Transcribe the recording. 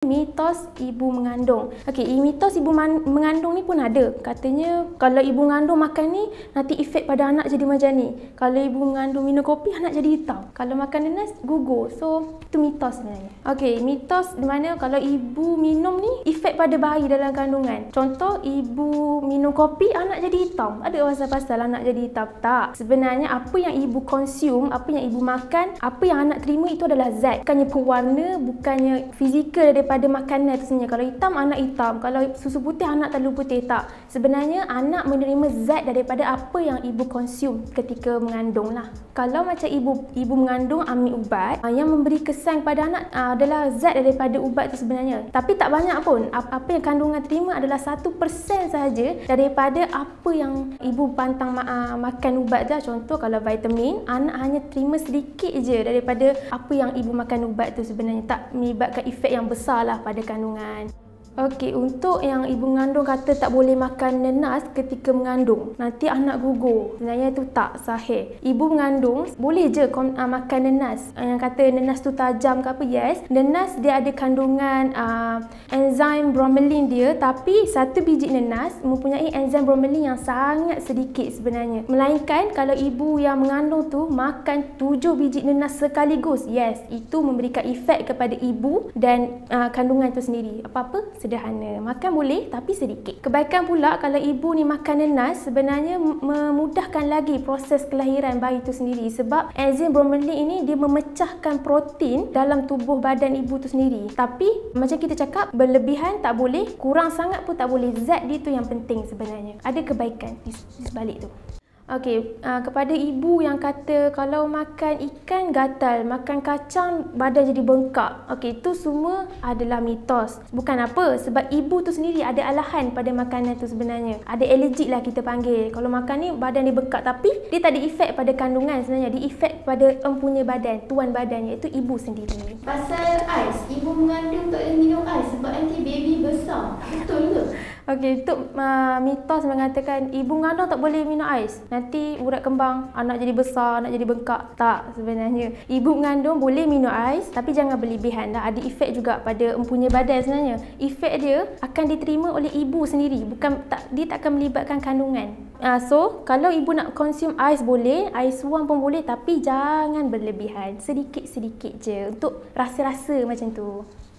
mitos ibu mengandung. Okey, mitos ibu mengandung ni pun ada. Katanya kalau ibu mengandung makan ni nanti efek pada anak jadi macam ni. Kalau ibu mengandung minum kopi anak jadi hitam. Kalau makan nenas gugur. So, itu mitos sebenarnya. Okey, mitos di mana kalau ibu minum ni efek pada bayi dalam kandungan. Contoh ibu minum kopi anak jadi hitam. Ada pasal-pasal anak jadi hitam tak? Sebenarnya apa yang ibu consume, apa yang ibu makan, apa yang anak terima itu adalah zat. Bukannya pewarna, bukannya fizikal dari daripada makanan tu sebenarnya. Kalau hitam, anak hitam. Kalau susu putih, anak terlalu putih. Tak. Sebenarnya, anak menerima zat daripada apa yang ibu konsum ketika mengandung lah. Kalau macam ibu ibu mengandung ambil ubat, ah, yang memberi kesan kepada anak ah, adalah zat daripada ubat tu sebenarnya. Tapi tak banyak pun. Apa yang kandungan terima adalah 1% saja daripada apa yang ibu pantang ma- ah, makan ubat dah. Contoh kalau vitamin, anak hanya terima sedikit je daripada apa yang ibu makan ubat tu sebenarnya. Tak menyebabkan efek yang besar masalah pada kandungan. Okey, untuk yang ibu mengandung kata tak boleh makan nenas ketika mengandung, nanti anak gugur. Sebenarnya itu tak sahih. Ibu mengandung boleh je kom, uh, makan nenas. Ah, yang kata nenas tu tajam ke apa? Yes. Nenas dia ada kandungan uh, ah, enzim bromelain dia, tapi satu biji nenas mempunyai enzim bromelain yang sangat sedikit sebenarnya. Melainkan kalau ibu yang mengandung tu makan tujuh biji nenas sekaligus. Yes, itu memberikan efek kepada ibu dan uh, kandungan tu sendiri. Apa-apa sederhana. Makan boleh tapi sedikit. Kebaikan pula kalau ibu ni makan nenas sebenarnya memudahkan lagi proses kelahiran bayi itu sendiri sebab enzim bromelain ini dia memecahkan protein dalam tubuh badan ibu itu sendiri. Tapi macam kita cakap berlebihan tak boleh, kurang sangat pun tak boleh. Zat dia tu yang penting sebenarnya. Ada kebaikan di sebalik tu. Okey, uh, kepada ibu yang kata kalau makan ikan gatal, makan kacang badan jadi bengkak. Okey, itu semua adalah mitos. Bukan apa, sebab ibu tu sendiri ada alahan pada makanan tu sebenarnya. Ada allergic lah kita panggil. Kalau makan ni badan dia bengkak tapi dia tak ada efek pada kandungan sebenarnya. Dia efek pada empunya badan, tuan badan iaitu ibu sendiri. Pasal ais, ibu mengandung tak boleh minum ais sebab nanti baby besar. Betul Okey, untuk uh, ah, mitos mengatakan ibu mengandung tak boleh minum ais. Nanti urat kembang, anak jadi besar, anak jadi bengkak. Tak sebenarnya. Ibu mengandung boleh minum ais tapi jangan berlebihan. Dah ada efek juga pada empunya badan sebenarnya. Efek dia akan diterima oleh ibu sendiri. Bukan tak, dia tak akan melibatkan kandungan. Uh, so, kalau ibu nak consume ais boleh, ais suam pun boleh tapi jangan berlebihan. Sedikit-sedikit je untuk rasa-rasa macam tu.